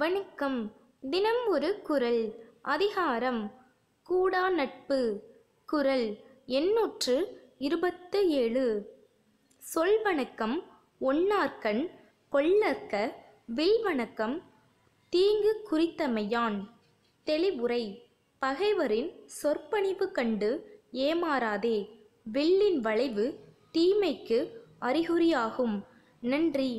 வணக்கம் தினம் ஒரு குரல் அதிகாரம் கூடா நட்பு குரல் எண்ணூற்று இருபத்து ஏழு சொல் வணக்கம் ஒன்னார்கண் கொள்ளற்க வில் வணக்கம் தீங்கு குறித்தமையான் தெளிவுரை பகைவரின் சொற்பணிவு கண்டு ஏமாறாதே வில்லின் வளைவு தீமைக்கு அறிகுறியாகும் நன்றி